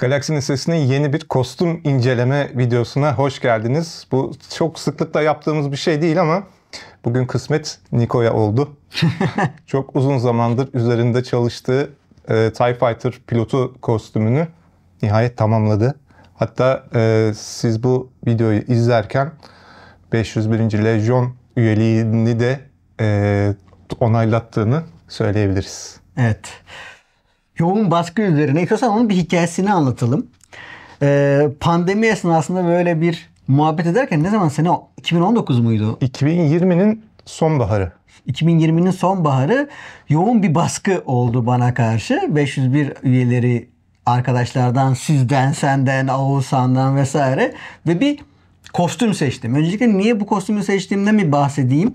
Galaxy'nin sesinin yeni bir kostüm inceleme videosuna hoş geldiniz. Bu çok sıklıkla yaptığımız bir şey değil ama bugün kısmet Niko'ya oldu. çok uzun zamandır üzerinde çalıştığı e, TIE Fighter pilotu kostümünü nihayet tamamladı. Hatta e, siz bu videoyu izlerken 501. Lejyon üyeliğini de e, onaylattığını söyleyebiliriz. Evet yoğun baskı üzerine istiyorsan onun bir hikayesini anlatalım. Ee, pandemi esnasında böyle bir muhabbet ederken ne zaman sene 2019 muydu? 2020'nin sonbaharı. 2020'nin sonbaharı yoğun bir baskı oldu bana karşı. 501 üyeleri arkadaşlardan, sizden, senden, Oğuzhan'dan vesaire ve bir kostüm seçtim. Öncelikle niye bu kostümü seçtiğimden mi bahsedeyim.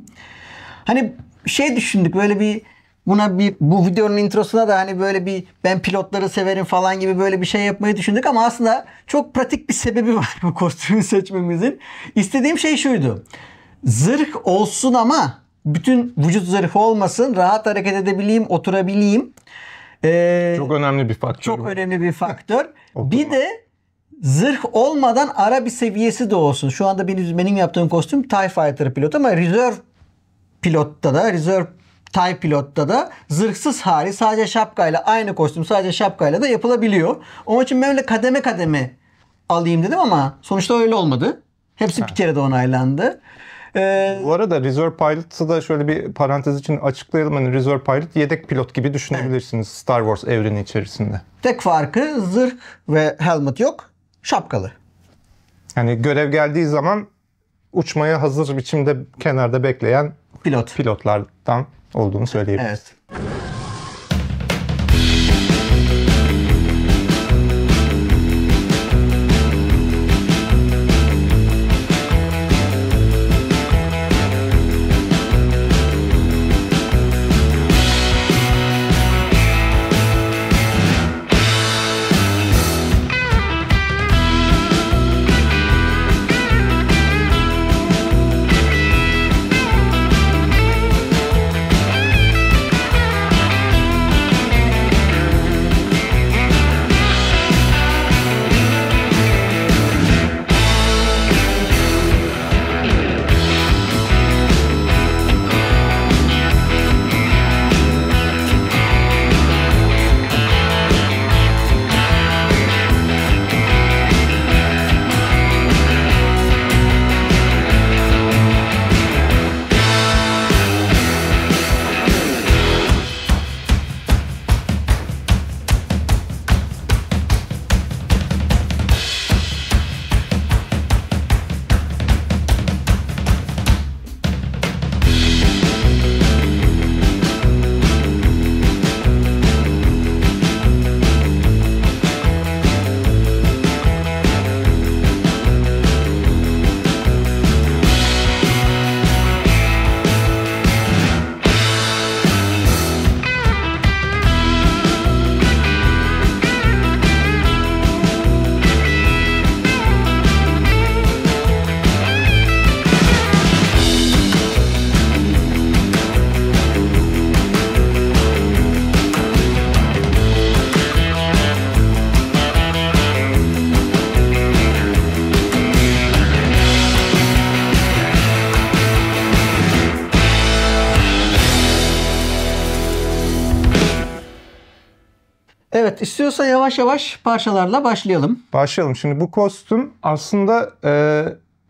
Hani şey düşündük böyle bir buna bir bu videonun introsuna da hani böyle bir ben pilotları severim falan gibi böyle bir şey yapmayı düşündük ama aslında çok pratik bir sebebi var bu kostümü seçmemizin. İstediğim şey şuydu. Zırh olsun ama bütün vücut zırhı olmasın. Rahat hareket edebileyim, oturabileyim. Ee, çok önemli bir faktör. Çok önemli bir faktör. bir de zırh olmadan ara bir seviyesi de olsun. Şu anda benim, benim yaptığım kostüm TIE Fighter pilot ama reserve pilotta da reserve Tay pilotta da zırhsız hali sadece şapkayla aynı kostüm sadece şapkayla da yapılabiliyor. Onun için ben öyle kademe kademe alayım dedim ama sonuçta öyle olmadı. Hepsi ha. bir kere de onaylandı. Ee, Bu arada Reserve Pilot'ı da şöyle bir parantez için açıklayalım. Hani Reserve Pilot yedek pilot gibi düşünebilirsiniz Star Wars evreni içerisinde. Tek farkı zırh ve helmet yok. Şapkalı. Yani görev geldiği zaman uçmaya hazır biçimde kenarda bekleyen pilot pilotlardan olduğunu söyleyebiliriz. Evet. İstiyorsa yavaş yavaş parçalarla başlayalım. Başlayalım. Şimdi bu kostüm aslında e,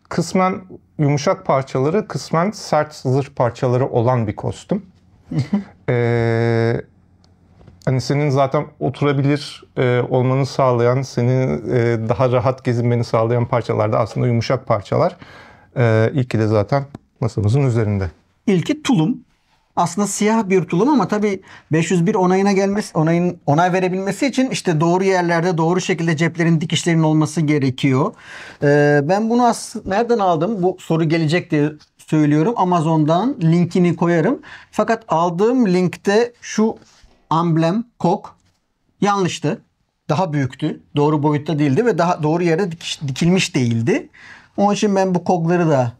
kısmen yumuşak parçaları, kısmen sert zırh parçaları olan bir kostüm. e, hani senin zaten oturabilir e, olmanı sağlayan, senin e, daha rahat gezinmeni sağlayan parçalar da aslında yumuşak parçalar. E, ilki de zaten masamızın üzerinde. İlki tulum aslında siyah bir tulum ama tabii 501 onayına gelmesi, onayın onay verebilmesi için işte doğru yerlerde doğru şekilde ceplerin dikişlerin olması gerekiyor. Ee, ben bunu as- nereden aldım? Bu soru gelecek diye söylüyorum. Amazon'dan linkini koyarım. Fakat aldığım linkte şu amblem kok yanlıştı. Daha büyüktü. Doğru boyutta değildi ve daha doğru yere dikiş, dikilmiş değildi. Onun için ben bu kokları da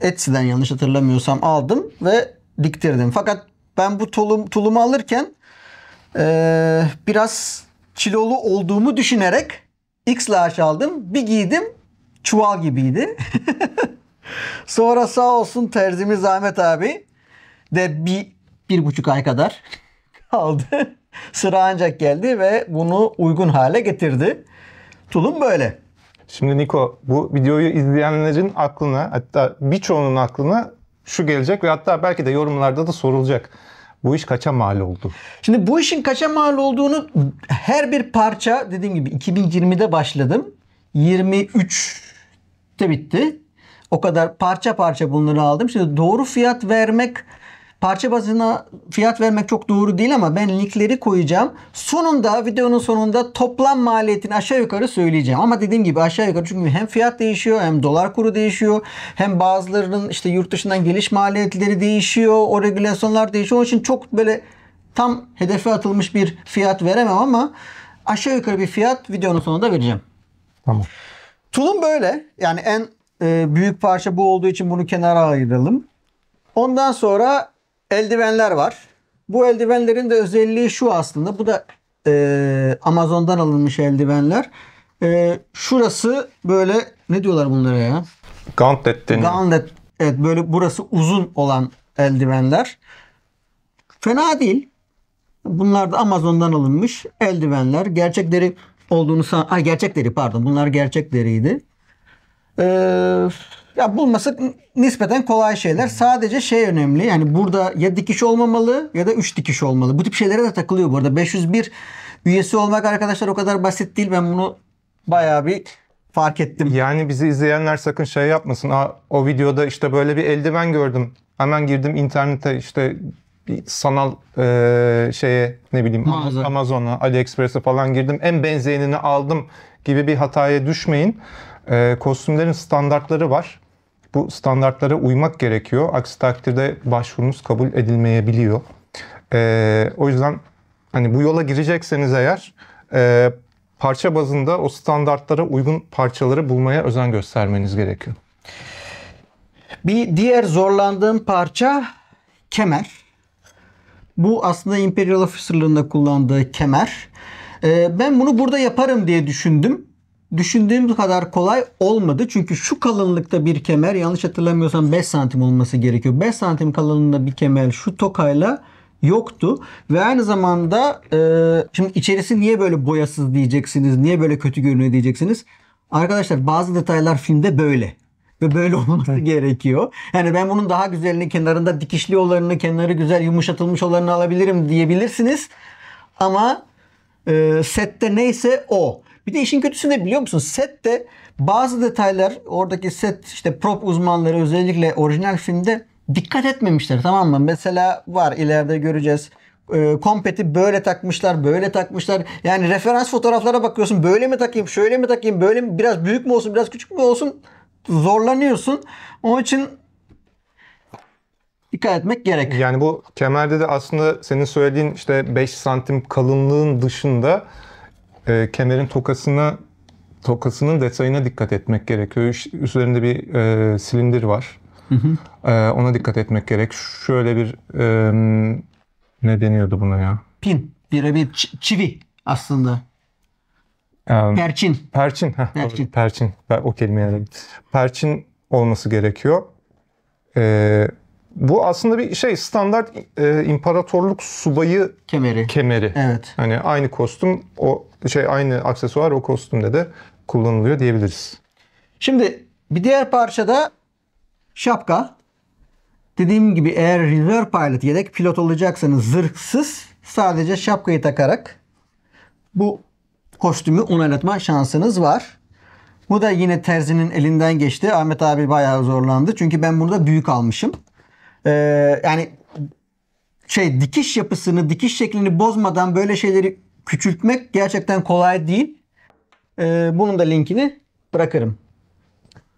Etsy'den yanlış hatırlamıyorsam aldım ve diktirdim. Fakat ben bu tulum, tulumu alırken e, biraz kilolu olduğumu düşünerek X large aldım. Bir giydim çuval gibiydi. Sonra sağ olsun terzimiz Ahmet abi de bir, bir buçuk ay kadar kaldı. Sıra ancak geldi ve bunu uygun hale getirdi. Tulum böyle. Şimdi Niko bu videoyu izleyenlerin aklına hatta birçoğunun aklına şu gelecek ve hatta belki de yorumlarda da sorulacak. Bu iş kaça mal oldu? Şimdi bu işin kaça mal olduğunu her bir parça dediğim gibi 2020'de başladım. 23'te bitti. O kadar parça parça bunları aldım. Şimdi doğru fiyat vermek parça bazına fiyat vermek çok doğru değil ama ben linkleri koyacağım. Sonunda videonun sonunda toplam maliyetini aşağı yukarı söyleyeceğim. Ama dediğim gibi aşağı yukarı çünkü hem fiyat değişiyor hem dolar kuru değişiyor. Hem bazılarının işte yurt dışından geliş maliyetleri değişiyor. O regülasyonlar değişiyor. Onun için çok böyle tam hedefe atılmış bir fiyat veremem ama aşağı yukarı bir fiyat videonun sonunda vereceğim. Tamam. Tulum böyle. Yani en e, büyük parça bu olduğu için bunu kenara ayıralım. Ondan sonra eldivenler var. Bu eldivenlerin de özelliği şu aslında. Bu da e, Amazon'dan alınmış eldivenler. E, şurası böyle ne diyorlar bunlara ya? Gauntlet deniyor. Gauntlet. Evet böyle burası uzun olan eldivenler. Fena değil. Bunlar da Amazon'dan alınmış eldivenler. Gerçek deri olduğunu san... Ay deri pardon. Bunlar gerçekleriydi. Eee ya bulması nispeten kolay şeyler. Sadece şey önemli. Yani burada ya dikiş olmamalı ya da üç dikiş olmalı. Bu tip şeylere de takılıyor bu arada. 501 üyesi olmak arkadaşlar o kadar basit değil. Ben bunu bayağı bir fark ettim. Yani bizi izleyenler sakın şey yapmasın. Aa, o videoda işte böyle bir eldiven gördüm. Hemen girdim internete işte sanal e, şeye ne bileyim Mağaza. Amazon'a, AliExpress'e falan girdim. En benzeyenini aldım gibi bir hataya düşmeyin. E, kostümlerin standartları var. Bu standartlara uymak gerekiyor. Aksi takdirde başvurunuz kabul edilmeyebiliyor. E, o yüzden hani bu yola girecekseniz eğer e, parça bazında o standartlara uygun parçaları bulmaya özen göstermeniz gerekiyor. Bir diğer zorlandığım parça kemer. Bu aslında Imperial Officer'lığında kullandığı kemer. Ee, ben bunu burada yaparım diye düşündüm düşündüğümüz kadar kolay olmadı. Çünkü şu kalınlıkta bir kemer yanlış hatırlamıyorsam 5 santim olması gerekiyor. 5 santim kalınlığında bir kemer şu tokayla yoktu. Ve aynı zamanda e, şimdi içerisi niye böyle boyasız diyeceksiniz, niye böyle kötü görünüyor diyeceksiniz. Arkadaşlar bazı detaylar filmde böyle. Ve böyle olması gerekiyor. Yani ben bunun daha güzelini, kenarında dikişli olanını, kenarı güzel yumuşatılmış olanını alabilirim diyebilirsiniz. Ama e, sette neyse o. Bir de işin kötüsü ne biliyor musun? Sette bazı detaylar oradaki set işte prop uzmanları özellikle orijinal filmde dikkat etmemişler tamam mı? Mesela var ileride göreceğiz. E, kompeti böyle takmışlar, böyle takmışlar. Yani referans fotoğraflara bakıyorsun. Böyle mi takayım, şöyle mi takayım, böyle mi, biraz büyük mü olsun, biraz küçük mü olsun zorlanıyorsun. Onun için dikkat etmek gerek. Yani bu kemerde de aslında senin söylediğin işte 5 santim kalınlığın dışında e, kemerin tokasına tokasının detayına dikkat etmek gerekiyor. Üzerinde bir e, silindir var. Hı hı. E, ona dikkat etmek gerek. Şöyle bir e, ne deniyordu buna ya? Pin. Birebir çivi aslında. Um, perçin. Perçin. Heh, perçin. Perçin. O kelimeye Perçin olması gerekiyor. Ee, bu aslında bir şey standart e, imparatorluk subayı kemeri. Kemeri. Evet. Hani aynı kostüm o şey aynı aksesuar o kostümde de kullanılıyor diyebiliriz. Şimdi bir diğer parçada şapka. Dediğim gibi eğer reserve pilot yedek pilot olacaksanız zırhsız sadece şapkayı takarak bu kostümü onaylatma şansınız var. Bu da yine terzinin elinden geçti. Ahmet abi bayağı zorlandı. Çünkü ben bunu da büyük almışım. Ee, yani şey dikiş yapısını, dikiş şeklini bozmadan böyle şeyleri küçültmek gerçekten kolay değil. Ee, bunun da linkini bırakırım.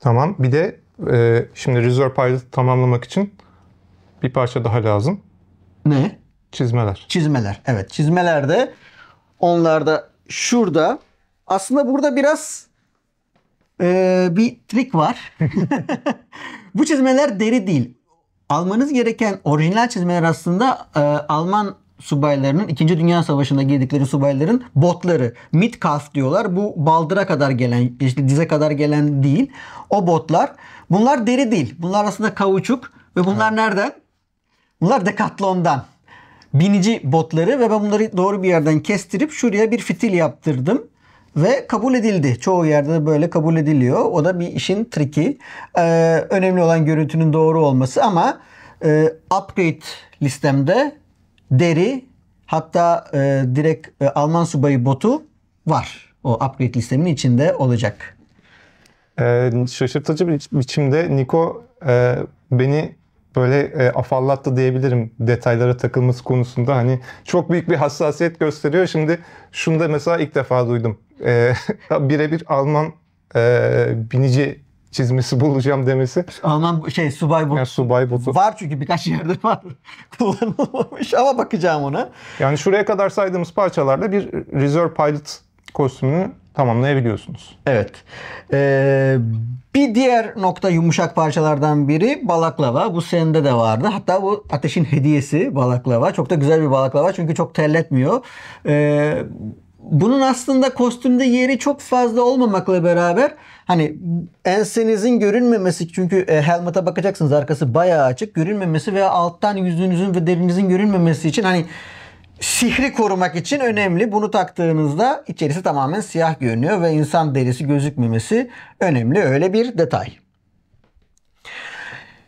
Tamam. Bir de e, şimdi Reserve Pilot'ı tamamlamak için bir parça daha lazım. Ne? Çizmeler. Çizmeler. Evet. Çizmelerde onlarda şurada aslında burada biraz e, bir trik var. Bu çizmeler deri değil almanız gereken orijinal çizmeler aslında e, Alman subaylarının 2. Dünya Savaşı'nda giydikleri subayların botları. Midkaf diyorlar. Bu baldıra kadar gelen, işte dize kadar gelen değil. O botlar. Bunlar deri değil. Bunlar aslında kauçuk ve bunlar evet. nereden? Bunlar Decathlon'dan. Binici botları ve ben bunları doğru bir yerden kestirip şuraya bir fitil yaptırdım ve kabul edildi. Çoğu yerde de böyle kabul ediliyor. O da bir işin triki. Ee, önemli olan görüntünün doğru olması ama e, upgrade listemde deri hatta e, direkt e, Alman subayı botu var. O upgrade listemin içinde olacak. Ee, şaşırtıcı bir biçimde Niko e, beni böyle e, afallattı diyebilirim detaylara takılması konusunda. Hani çok büyük bir hassasiyet gösteriyor. Şimdi şunu da mesela ilk defa duydum e, birebir Alman e, binici çizmesi bulacağım demesi. Alman şey subay botu. Yani subay botu. Var çünkü birkaç yerde var. Kullanılmamış ama bakacağım ona. Yani şuraya kadar saydığımız parçalarda bir reserve pilot kostümünü tamamlayabiliyorsunuz. Evet. Ee, bir diğer nokta yumuşak parçalardan biri balaklava. Bu sende de vardı. Hatta bu ateşin hediyesi balaklava. Çok da güzel bir balaklava çünkü çok terletmiyor. Ee, bunun aslında kostümde yeri çok fazla olmamakla beraber hani ensenizin görünmemesi çünkü e, helmata bakacaksınız arkası bayağı açık görünmemesi veya alttan yüzünüzün ve derinizin görünmemesi için hani sihri korumak için önemli. Bunu taktığınızda içerisi tamamen siyah görünüyor ve insan derisi gözükmemesi önemli. Öyle bir detay.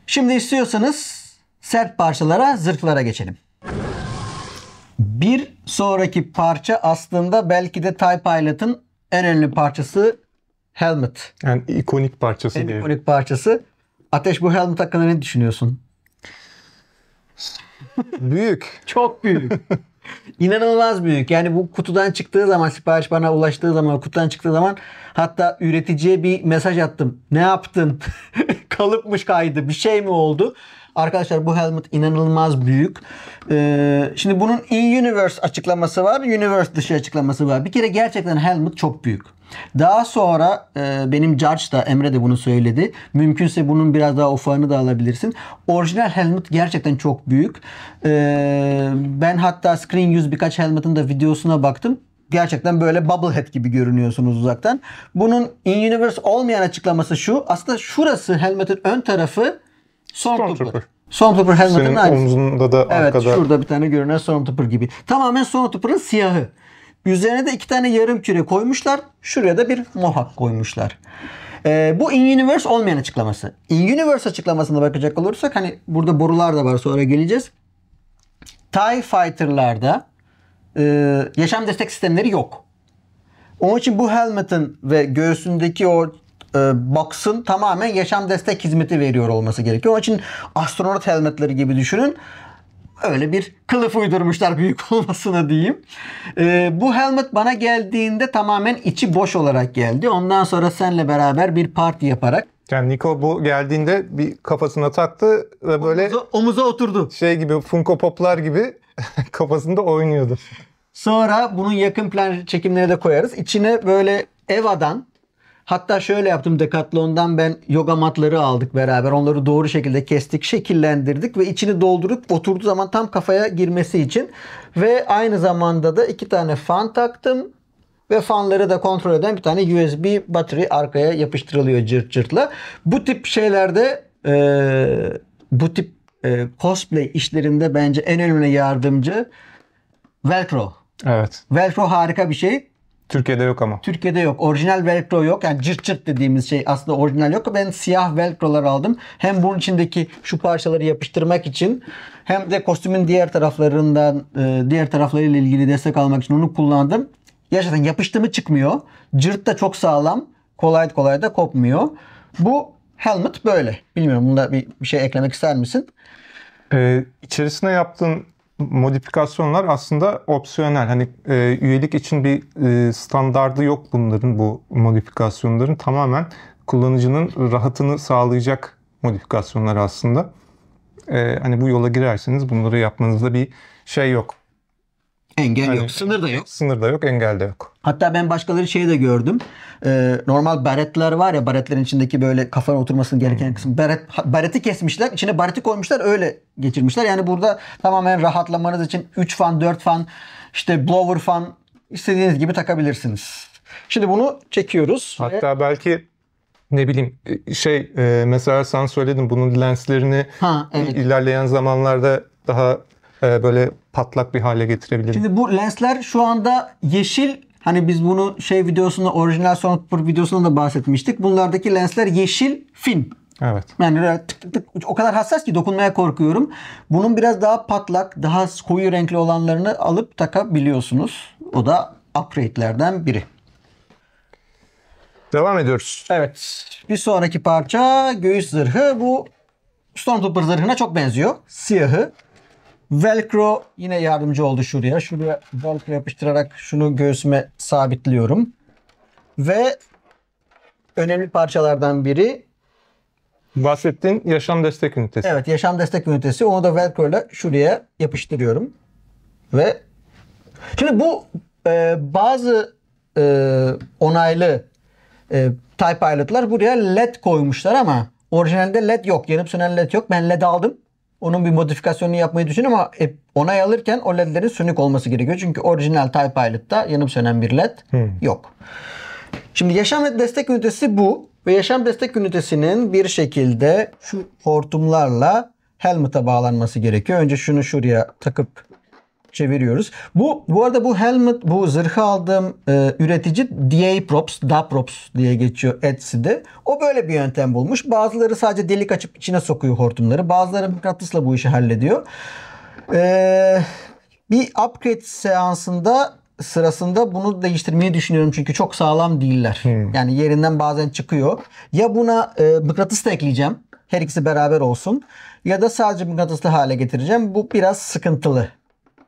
Şimdi istiyorsanız sert parçalara, zırhlara geçelim. Bir sonraki parça aslında belki de Type Pilot'ın en önemli parçası Helmet. Yani ikonik parçası. En ikonik parçası. Ateş bu Helmet hakkında ne düşünüyorsun? büyük. Çok büyük. İnanılmaz büyük. Yani bu kutudan çıktığı zaman, sipariş bana ulaştığı zaman, kutudan çıktığı zaman hatta üreticiye bir mesaj attım. Ne yaptın? Kalıpmış kaydı. Bir şey mi oldu? Arkadaşlar bu helmet inanılmaz büyük. Ee, şimdi bunun in-universe açıklaması var. Universe dışı açıklaması var. Bir kere gerçekten helmet çok büyük. Daha sonra e, benim Judge da Emre de bunu söyledi. Mümkünse bunun biraz daha ufağını da alabilirsin. Orijinal helmet gerçekten çok büyük. E, ben hatta Screen 100 birkaç helmetin de videosuna baktım gerçekten böyle bubble head gibi görünüyorsunuz uzaktan. Bunun in-universe olmayan açıklaması şu. Aslında şurası helmetin ön tarafı Stormtrooper. Stormtrooper helmetin Senin aynısı. omzunda da evet, arkada. Evet şurada bir tane görünen Stormtrooper gibi. Tamamen Stormtrooper'ın siyahı. Üzerine de iki tane yarım küre koymuşlar. Şuraya da bir mohak koymuşlar. Ee, bu in-universe olmayan açıklaması. In-universe açıklamasına bakacak olursak hani burada borular da var sonra geleceğiz. TIE Fighter'larda e, yaşam destek sistemleri yok. Onun için bu helmetin ve göğsündeki o e, box'un tamamen yaşam destek hizmeti veriyor olması gerekiyor. Onun için astronot helmetleri gibi düşünün öyle bir kılıf uydurmuşlar büyük olmasına diyeyim. Ee, bu helmet bana geldiğinde tamamen içi boş olarak geldi. Ondan sonra senle beraber bir parti yaparak yani Niko bu geldiğinde bir kafasına taktı ve böyle omuza, omuza oturdu. Şey gibi Funko Pop'lar gibi kafasında oynuyordu. Sonra bunun yakın plan çekimlerine de koyarız. İçine böyle Eva'dan Hatta şöyle yaptım Decathlon'dan ben yoga matları aldık beraber. Onları doğru şekilde kestik, şekillendirdik ve içini doldurup oturduğu zaman tam kafaya girmesi için. Ve aynı zamanda da iki tane fan taktım ve fanları da kontrol eden bir tane USB battery arkaya yapıştırılıyor cırt cırtla. Bu tip şeylerde e, bu tip e, cosplay işlerinde bence en önemli yardımcı Velcro. Evet. Velcro harika bir şey. Türkiye'de yok ama. Türkiye'de yok. Orijinal velcro yok. Yani cırt cırt dediğimiz şey aslında orijinal yok. Ben siyah velcrolar aldım. Hem bunun içindeki şu parçaları yapıştırmak için hem de kostümün diğer taraflarından e, diğer taraflarıyla ilgili destek almak için onu kullandım. Gerçekten yapıştı mı çıkmıyor. Cırt da çok sağlam. Kolay kolay da kopmuyor. Bu helmet böyle. Bilmiyorum bunda bir, bir şey eklemek ister misin? Ee, içerisine yaptığın modifikasyonlar aslında opsiyonel. Hani e, üyelik için bir e, standardı yok bunların bu modifikasyonların. Tamamen kullanıcının rahatını sağlayacak modifikasyonlar aslında. E, hani bu yola girerseniz bunları yapmanızda bir şey yok. Engel hani, yok. Sınır da yok. Sınır da yok, engel de yok. Hatta ben başkaları şey de gördüm. Ee, normal baretler var ya baretlerin içindeki böyle kafana oturmasını gereken hmm. kısım. Baret, bareti kesmişler. içine bareti koymuşlar öyle geçirmişler. Yani burada tamamen rahatlamanız için 3 fan, 4 fan, işte blower fan istediğiniz gibi takabilirsiniz. Şimdi bunu çekiyoruz. Hatta ve... belki ne bileyim e, şey e, mesela sen söyledin bunun lenslerini ha, evet. ilerleyen zamanlarda daha e, böyle patlak bir hale getirebilir. Şimdi bu lensler şu anda yeşil Hani biz bunu şey videosunda orijinal Sonic videosunda da bahsetmiştik. Bunlardaki lensler yeşil film. Evet. Yani tık tık tık o kadar hassas ki dokunmaya korkuyorum. Bunun biraz daha patlak, daha koyu renkli olanlarını alıp takabiliyorsunuz. O da upgrade'lerden biri. Devam ediyoruz. Evet. Bir sonraki parça göğüs zırhı. Bu Stormtrooper zırhına çok benziyor. Siyahı. Velcro yine yardımcı oldu şuraya. Şuraya velcro yapıştırarak şunu göğsüme sabitliyorum. Ve önemli parçalardan biri Bahsettiğin yaşam destek ünitesi. Evet yaşam destek ünitesi. Onu da velcro ile şuraya yapıştırıyorum. Ve şimdi bu e, bazı e, onaylı e, Type Pilot'lar buraya led koymuşlar ama orijinalde led yok. Yanıp sönen led yok. Ben led aldım. Onun bir modifikasyonunu yapmayı düşün ama e, onay alırken o ledlerin sönük olması gerekiyor. Çünkü orijinal Type Pilot'ta yanıp sönen bir led hmm. yok. Şimdi yaşam ve destek ünitesi bu. Ve yaşam destek ünitesinin bir şekilde şu hortumlarla helmet'a bağlanması gerekiyor. Önce şunu şuraya takıp çeviriyoruz. Şey bu bu arada bu helmet bu zırhı aldığım e, üretici DA Props, Da Props diye geçiyor Etsy'de. O böyle bir yöntem bulmuş. Bazıları sadece delik açıp içine sokuyor hortumları. Bazıları mıknatısla bu işi hallediyor. E, bir upgrade seansında sırasında bunu değiştirmeyi düşünüyorum çünkü çok sağlam değiller. Hmm. Yani yerinden bazen çıkıyor. Ya buna e, mıknatıs da ekleyeceğim. Her ikisi beraber olsun. Ya da sadece mıknatıslı hale getireceğim. Bu biraz sıkıntılı.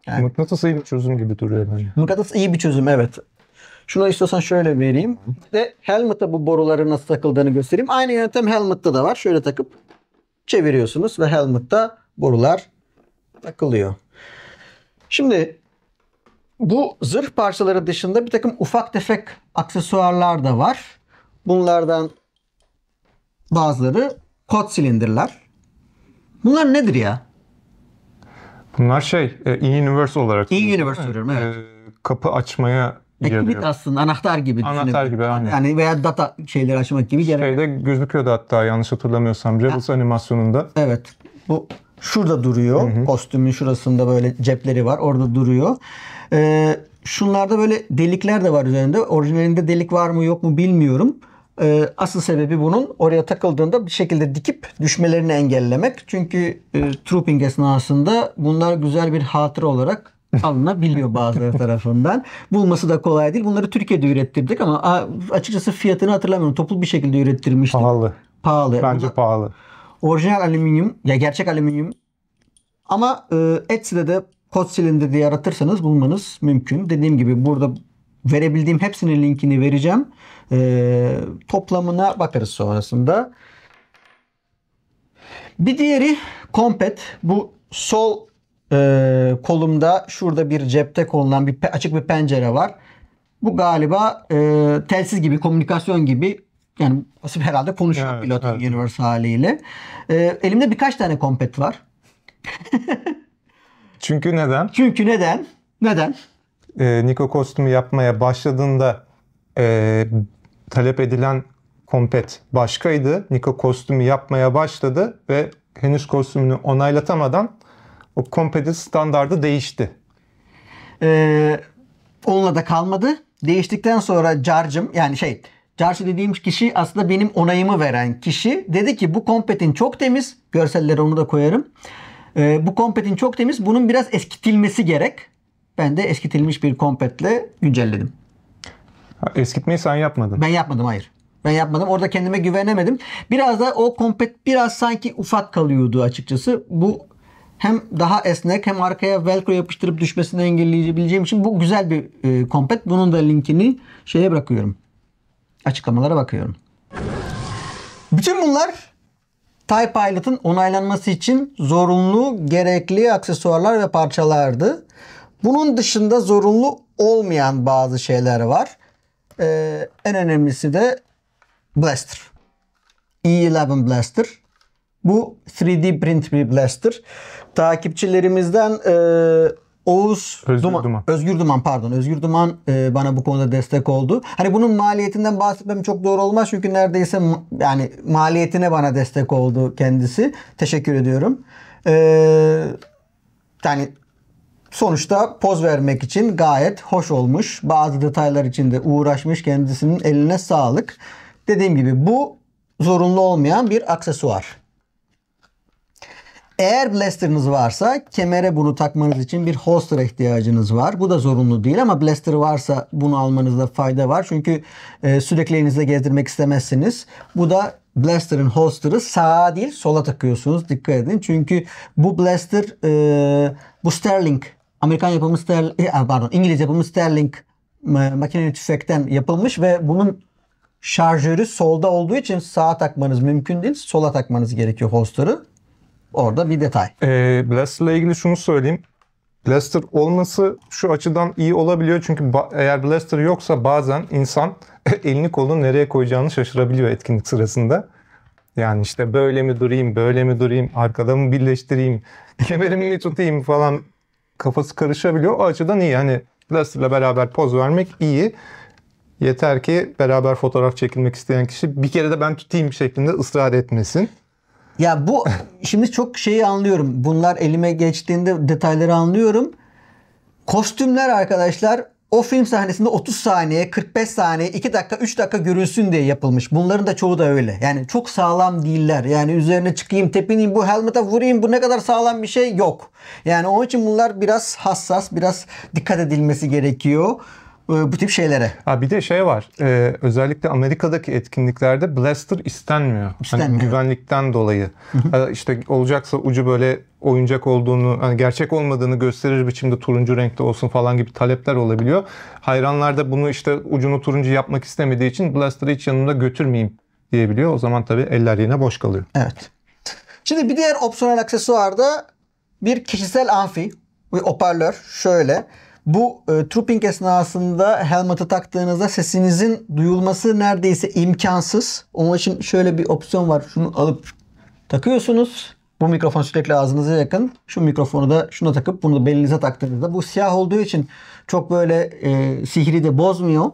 Yani. Mıknatıs iyi bir çözüm gibi duruyor bence. Mıknatıs iyi bir çözüm evet. Şunu istiyorsan şöyle vereyim. Ve Helmut'a bu boruları nasıl takıldığını göstereyim. Aynı yöntem Helmut'ta da var. Şöyle takıp çeviriyorsunuz ve Helmut'ta borular takılıyor. Şimdi bu zırh parçaları dışında bir takım ufak tefek aksesuarlar da var. Bunlardan bazıları kot silindirler. Bunlar nedir ya? Bunlar şey, e-universe olarak. E-universe diyorum evet. E, kapı açmaya yarıyor. E, aslında anahtar gibi Anahtar gibi aynen. Yani veya data şeyleri açmak gibi gerek. Şeyde gözüküyordu hatta yanlış hatırlamıyorsam Rebels ha. animasyonunda. Evet. Bu şurada duruyor. Hı hı. Kostümün şurasında böyle cepleri var. Orada duruyor. Ee, şunlarda böyle delikler de var üzerinde. Orijinalinde delik var mı yok mu bilmiyorum. Ee, asıl sebebi bunun oraya takıldığında bir şekilde dikip düşmelerini engellemek. Çünkü e, trooping esnasında bunlar güzel bir hatıra olarak alınabiliyor bazıları tarafından. Bulması da kolay değil. Bunları Türkiye'de ürettirdik ama açıkçası fiyatını hatırlamıyorum. Toplu bir şekilde ürettirmiştik. Pahalı. Pahalı. Bence Bunlar, pahalı. Orijinal alüminyum, ya gerçek alüminyum. Ama e, Etsy'de de kod silindiri yaratırsanız bulmanız mümkün. Dediğim gibi burada verebildiğim hepsinin linkini vereceğim. Ee, toplamına bakarız sonrasında. Bir diğeri kompet. Bu sol e, kolumda şurada bir cepte konulan bir açık bir pencere var. Bu galiba e, telsiz gibi, komünikasyon gibi yani aslında herhalde konuşuyor evet, pilot evet. universe haliyle. E, elimde birkaç tane kompet var. Çünkü neden? Çünkü neden? Neden? e, Niko kostümü yapmaya başladığında e, talep edilen kompet başkaydı. Niko kostümü yapmaya başladı ve henüz kostümünü onaylatamadan o kompetin standardı değişti. Ee, onunla da kalmadı. Değiştikten sonra Carcım yani şey Carcı dediğim kişi aslında benim onayımı veren kişi. Dedi ki bu kompetin çok temiz. Görselleri onu da koyarım. Ee, bu kompetin çok temiz. Bunun biraz eskitilmesi gerek. Ben de eskitilmiş bir kompetle güncelledim. Eskitmeyi sen yapmadın. Ben yapmadım hayır. Ben yapmadım. Orada kendime güvenemedim. Biraz da o kompet biraz sanki ufak kalıyordu açıkçası. Bu hem daha esnek hem arkaya velcro yapıştırıp düşmesini engelleyebileceğim için bu güzel bir e, kompet. Bunun da linkini şeye bırakıyorum. Açıklamalara bakıyorum. Bütün bunlar Type Pilot'ın onaylanması için zorunlu gerekli aksesuarlar ve parçalardı. Bunun dışında zorunlu olmayan bazı şeyler var. Ee, en önemlisi de Blaster. E11 Blaster. Bu 3D print bir blaster. Takipçilerimizden e, Oğuz Özgür Duman, Duman. Özgür Duman pardon. Özgür Duman e, bana bu konuda destek oldu. Hani bunun maliyetinden bahsetmem çok doğru olmaz çünkü neredeyse yani maliyetine bana destek oldu kendisi. Teşekkür ediyorum. E, yani sonuçta poz vermek için gayet hoş olmuş. Bazı detaylar için de uğraşmış kendisinin eline sağlık. Dediğim gibi bu zorunlu olmayan bir aksesuar. Eğer blasterınız varsa kemere bunu takmanız için bir holster ihtiyacınız var. Bu da zorunlu değil ama blaster varsa bunu almanızda fayda var. Çünkü e, sürekli elinizde gezdirmek istemezsiniz. Bu da blasterin holster'ı sağa değil sola takıyorsunuz. Dikkat edin. Çünkü bu blaster e, bu Sterling Amerikan yapımı Sterling, e, ah, pardon İngiliz yapımı Sterling makineli tüfekten yapılmış ve bunun şarjörü solda olduğu için sağa takmanız mümkün değil. Sola takmanız gerekiyor holster'ı. Orada bir detay. E, Blaster'la ilgili şunu söyleyeyim. Blaster olması şu açıdan iyi olabiliyor çünkü eğer blaster yoksa bazen insan elini kolunu nereye koyacağını şaşırabiliyor etkinlik sırasında. Yani işte böyle mi durayım, böyle mi durayım, arkada mı birleştireyim, kemerimi mi tutayım falan kafası karışabiliyor. O açıdan iyi. Hani Blaster'la beraber poz vermek iyi. Yeter ki beraber fotoğraf çekilmek isteyen kişi bir kere de ben tutayım şeklinde ısrar etmesin. Ya bu şimdi çok şeyi anlıyorum. Bunlar elime geçtiğinde detayları anlıyorum. Kostümler arkadaşlar o film sahnesinde 30 saniye, 45 saniye, 2 dakika, 3 dakika görülsün diye yapılmış. Bunların da çoğu da öyle. Yani çok sağlam değiller. Yani üzerine çıkayım, tepineyim, bu helmete vurayım, bu ne kadar sağlam bir şey yok. Yani onun için bunlar biraz hassas, biraz dikkat edilmesi gerekiyor. Ee, bu tip şeylere. Ha bir de şey var. E, özellikle Amerika'daki etkinliklerde blaster istenmiyor. Hani istenmiyor. Hani güvenlikten dolayı. Hı-hı. olacaksa ucu böyle oyuncak olduğunu, hani gerçek olmadığını gösterir biçimde turuncu renkte olsun falan gibi talepler olabiliyor. Hayranlar da bunu işte ucunu turuncu yapmak istemediği için blaster'ı hiç yanımda götürmeyeyim diyebiliyor. O zaman tabii eller yine boş kalıyor. Evet. Şimdi bir diğer opsiyonel aksesuar da bir kişisel amfi, bir hoparlör. Şöyle bu e, trooping esnasında helmet'ı taktığınızda sesinizin duyulması neredeyse imkansız. Onun için şöyle bir opsiyon var. Şunu alıp takıyorsunuz. Bu mikrofon sürekli ağzınıza yakın. Şu mikrofonu da şuna takıp bunu da belinize taktığınızda. Bu siyah olduğu için çok böyle e, sihri de bozmuyor.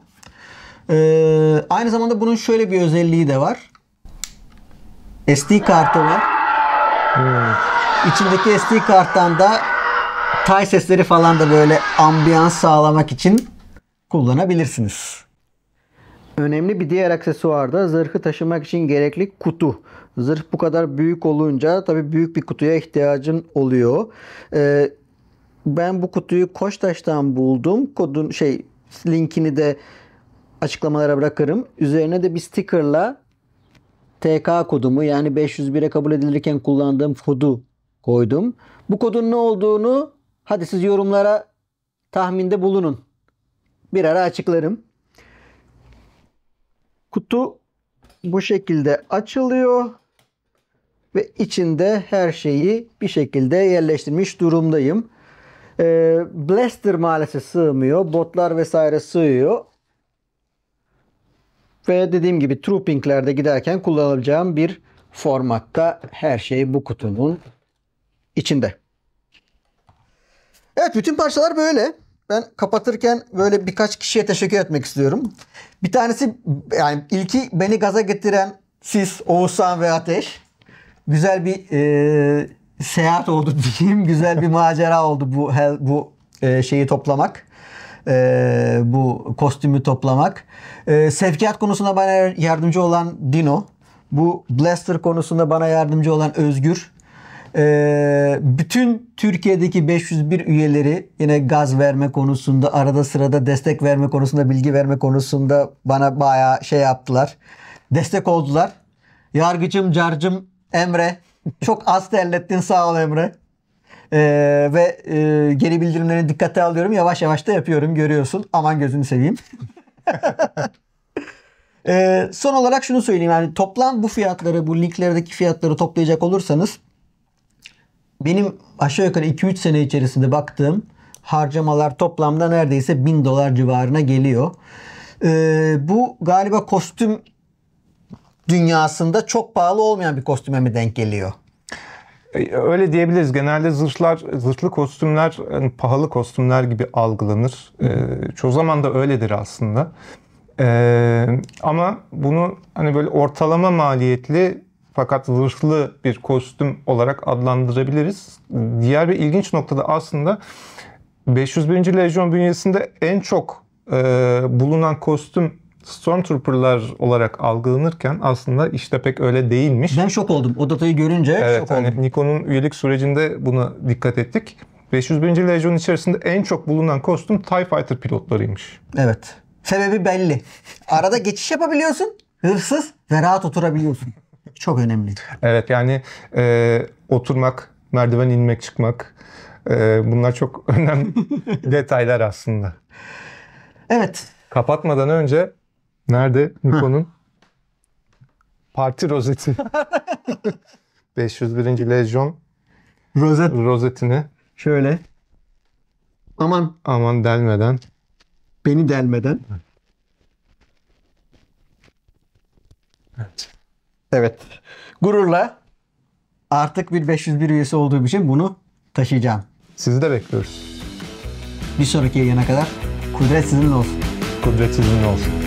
E, aynı zamanda bunun şöyle bir özelliği de var. SD kartı var. Evet. İçindeki SD karttan da Tay sesleri falan da böyle ambiyans sağlamak için kullanabilirsiniz. Önemli bir diğer aksesuar da zırhı taşımak için gerekli kutu. Zırh bu kadar büyük olunca tabii büyük bir kutuya ihtiyacın oluyor. Ee, ben bu kutuyu Koçtaş'tan buldum. Kodun şey linkini de açıklamalara bırakırım. Üzerine de bir stickerla TK kodumu yani 501'e kabul edilirken kullandığım kodu koydum. Bu kodun ne olduğunu Hadi siz yorumlara tahminde bulunun. Bir ara açıklarım. Kutu bu şekilde açılıyor ve içinde her şeyi bir şekilde yerleştirmiş durumdayım. E, blaster maalesef sığmıyor. Botlar vesaire sığıyor. Ve dediğim gibi troopinglerde giderken kullanacağım bir formatta her şey bu kutunun içinde. Evet bütün parçalar böyle. Ben kapatırken böyle birkaç kişiye teşekkür etmek istiyorum. Bir tanesi yani ilki beni gaza getiren siz Oğuzhan ve Ateş. Güzel bir e, seyahat oldu diyeyim. Güzel bir macera oldu bu bu e, şeyi toplamak. E, bu kostümü toplamak. E, sevkiyat konusunda bana yardımcı olan Dino. Bu blaster konusunda bana yardımcı olan Özgür. Ee, bütün Türkiye'deki 501 üyeleri yine gaz verme konusunda, arada sırada destek verme konusunda, bilgi verme konusunda bana bayağı şey yaptılar. Destek oldular. Yargıcım, carcım Emre. Çok az terlettin sağ ol Emre. Ee, ve e, geri bildirimlerini dikkate alıyorum. Yavaş yavaş da yapıyorum görüyorsun. Aman gözünü seveyim. ee, son olarak şunu söyleyeyim. Yani toplam bu fiyatları, bu linklerdeki fiyatları toplayacak olursanız benim aşağı yukarı 2-3 sene içerisinde baktığım harcamalar toplamda neredeyse 1000 dolar civarına geliyor. Ee, bu galiba kostüm dünyasında çok pahalı olmayan bir kostüme mi denk geliyor? Ee, öyle diyebiliriz. Genelde zırhlar, zırhlı kostümler yani pahalı kostümler gibi algılanır. Ee, çoğu zaman da öyledir aslında. Ee, ama bunu hani böyle ortalama maliyetli fakat zırhlı bir kostüm olarak adlandırabiliriz. Diğer bir ilginç noktada aslında 501. Lejyon bünyesinde en çok e, bulunan kostüm Stormtrooper'lar olarak algılanırken aslında işte pek öyle değilmiş. Ben şok oldum. O datayı görünce evet, şok hani oldum. Nikon'un üyelik sürecinde buna dikkat ettik. 501. Lejyon içerisinde en çok bulunan kostüm TIE Fighter pilotlarıymış. Evet. Sebebi belli. Arada geçiş yapabiliyorsun, hırsız ve rahat oturabiliyorsun çok önemli. Evet yani e, oturmak, merdiven inmek, çıkmak e, bunlar çok önemli detaylar aslında. Evet. Kapatmadan önce nerede Nikon'un parti rozeti? 501. Lejyon rozet rozetini şöyle aman aman delmeden beni delmeden Evet. Evet. Gururla artık bir 501 üyesi olduğum için bunu taşıyacağım. Sizi de bekliyoruz. Bir sonraki yayına kadar kudret sizinle olsun. Kudret sizinle olsun.